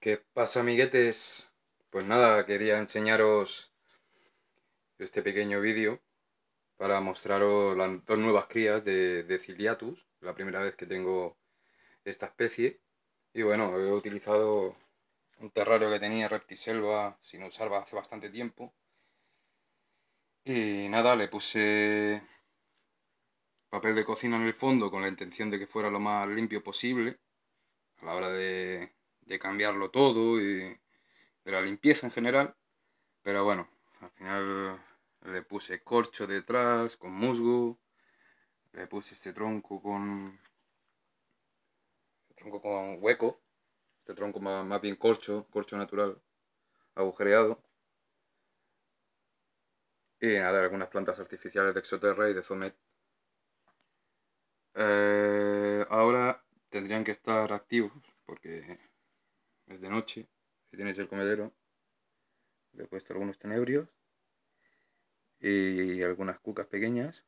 ¿Qué pasa amiguetes? Pues nada, quería enseñaros este pequeño vídeo para mostraros las dos nuevas crías de, de, Ciliatus, la primera vez que tengo esta especie. Y bueno, he utilizado un terrario que tenía Reptiselva sin usar hace bastante tiempo. Y nada, le puse papel de cocina en el fondo con la intención de que fuera lo más limpio posible a la hora de, de cambiarlo todo y de la limpieza en general. Pero bueno, al final le puse corcho detrás con musgo, le puse este tronco con este tronco con hueco, este tronco más, bien corcho, corcho natural, agujereado. Y nada, algunas plantas artificiales de Exoterra y de Zomet. Eh, ahora tendrían que estar activos porque es de noche, y tenéis el comedero, le he puesto algunos tenebrios y algunas cucas pequeñas,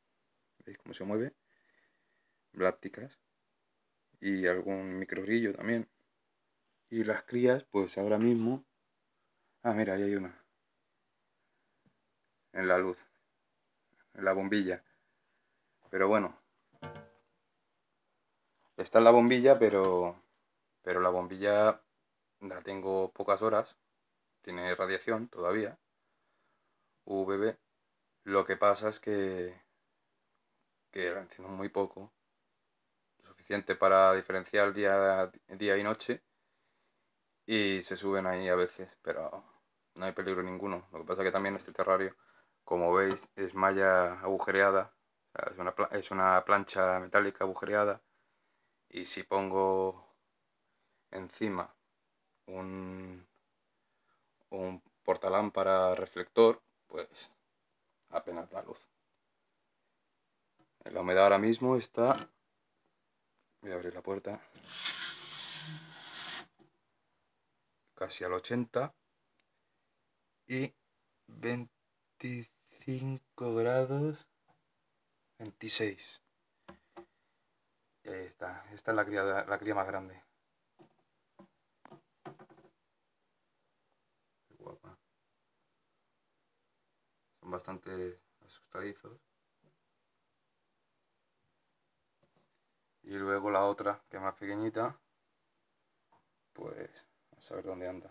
veis cómo se mueve, blápticas y algún microgrillo también. Y las crías, pues ahora mismo... Ah, mira, ahí hay una. En la luz. En la bombilla. Pero bueno. Está en la bombilla, pero... Pero la bombilla la tengo pocas horas, tiene radiación todavía, UVB. Lo que pasa es que, que la enciendo muy poco, suficiente para diferenciar día, día y noche, y se suben ahí a veces, pero no hay peligro ninguno. Lo que pasa es que también este terrario, como veis, es malla agujereada, es una plancha metálica agujereada, y si pongo encima un, un portalámpara reflector, pues apenas da luz. La humedad ahora mismo está... Voy a abrir la puerta. Casi al 80. Y 25 grados 26. está. Esta es la la cría más grande. bastante asustadizos. Y luego la otra, que es más pequeñita, pues a saber dónde anda.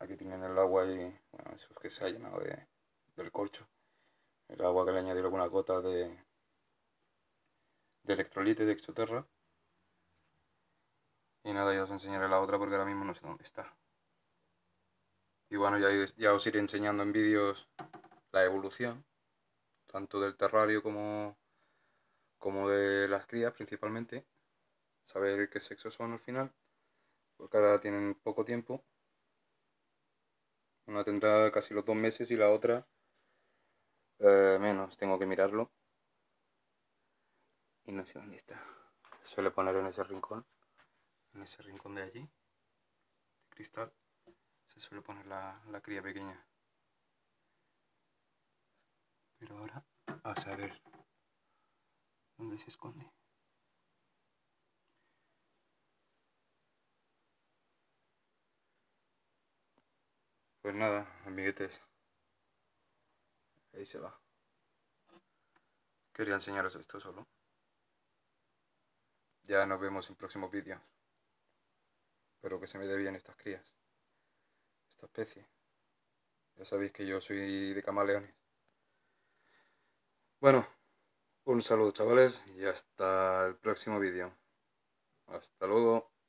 Aquí tienen el agua y, bueno, eso es que se ha llenado del corcho. El agua que le añadieron alguna gota de, de electrolite de exoterra. Y nada, ya os enseñaré la otra porque ahora mismo no sé dónde está. Y bueno, ya, os iré enseñando en vídeos la evolución, tanto del terrario como, como de las crías principalmente. Saber qué sexo son al final, porque ahora tienen poco tiempo. Una tendrá casi los dos meses y la otra eh, menos, tengo que mirarlo. Y no sé dónde está. Suele poner en ese rincón, en ese rincón de allí, cristal suele poner la, la cría pequeña. Pero ahora a saber dónde se esconde. Pues nada, amiguetes. Ahí se va. Quería enseñaros esto solo. Ya nos vemos en próximos vídeos. Espero que se me dé bien estas crías especie. Ya sabéis que yo soy de camaleones. Bueno, un saludo chavales y hasta el próximo vídeo. Hasta luego.